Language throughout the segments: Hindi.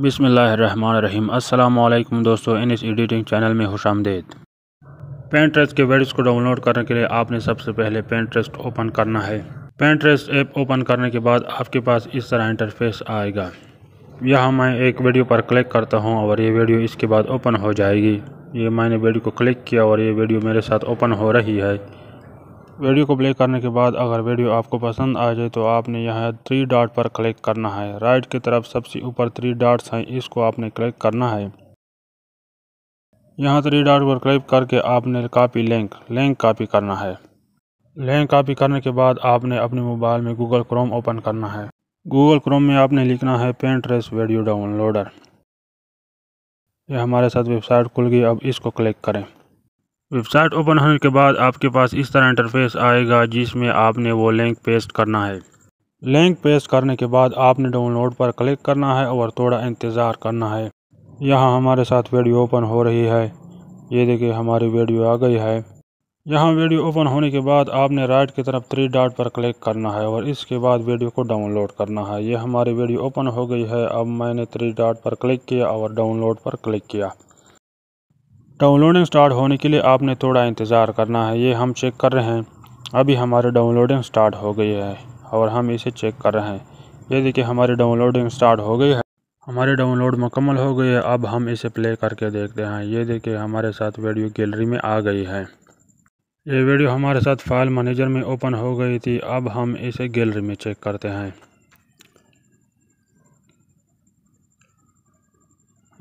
बिसमीम् अल्लाम दोस्तों इन इस एडिटिंग चैनल में खुश आमदेद पेंट्रेस्ट के वेड्स को डाउनलोड करने के लिए आपने सबसे पहले पेंट्रेस्ट ओपन करना है पेंट्रेस्ट ऐप ओपन करने के बाद आपके पास इस तरह इंटरफेस आएगा यहाँ मैं एक वीडियो पर क्लिक करता हूँ और ये वीडियो इसके बाद ओपन हो जाएगी ये मैंने वीडियो को क्लिक किया और ये वीडियो मेरे साथ ओपन हो रही है वीडियो को प्ले करने के बाद अगर वीडियो आपको पसंद आ जाए तो आपने यहाँ थ्री डॉट पर क्लिक करना है राइट की तरफ सबसे ऊपर थ्री डॉट्स हैं इसको आपने क्लिक करना है यहाँ थ्री डॉट पर क्लिक करके आपने कापी लिंक लिंक कापी करना है लिंक कापी करने के बाद आपने अपने मोबाइल में गूगल क्रोम ओपन करना है गूगल क्रोम में आपने लिखना है पेंट्रेस वीडियो डाउनलोडर यह हमारे साथ वेबसाइट खुल गई अब इसको क्लिक करें वेबसाइट ओपन होने के बाद आपके पास इस तरह इंटरफेस आएगा जिसमें आपने वो लिंक पेस्ट करना है लिंक पेस्ट करने के बाद आपने डाउनलोड पर क्लिक करना है और थोड़ा इंतज़ार करना है यहाँ हमारे साथ वीडियो ओपन हो रही है ये देखिए हमारी वीडियो आ गई है यहाँ वीडियो ओपन होने के बाद आपने राइट की तरफ थ्री डॉट पर क्लिक करना है और इसके बाद वीडियो को डाउनलोड करना है ये हमारी वीडियो ओपन हो गई है अब मैंने थ्री डॉट पर क्लिक किया और डाउनलोड पर क्लिक किया डाउनलोडिंग स्टार्ट होने के लिए आपने थोड़ा इंतज़ार करना है ये हम चेक कर रहे हैं अभी हमारी डाउनलोडिंग स्टार्ट हो गई है और हम इसे चेक कर रहे हैं ये देखिए हमारी डाउनलोडिंग स्टार्ट हो गई है हमारी डाउनलोड मुकम्मल हो गई है अब हम इसे प्ले करके देखते हैं ये देखिए हमारे साथ वीडियो गैलरी में आ गई है ये वीडियो हमारे साथ फाइल मैनेजर में ओपन हो गई थी अब हम इसे गैलरी में चेक करते हैं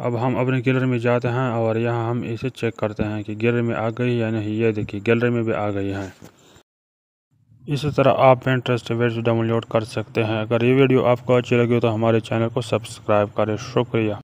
अब हम अपने गैलरी में जाते हैं और यहाँ हम इसे चेक करते हैं कि गैलरी में आ गई या नहीं ये देखिए गैलरी में भी आ गई है इसी तरह आप इंटरेस्ट वेब डाउनलोड कर सकते हैं अगर ये वीडियो आपको अच्छी लगी हो तो हमारे चैनल को सब्सक्राइब करें शुक्रिया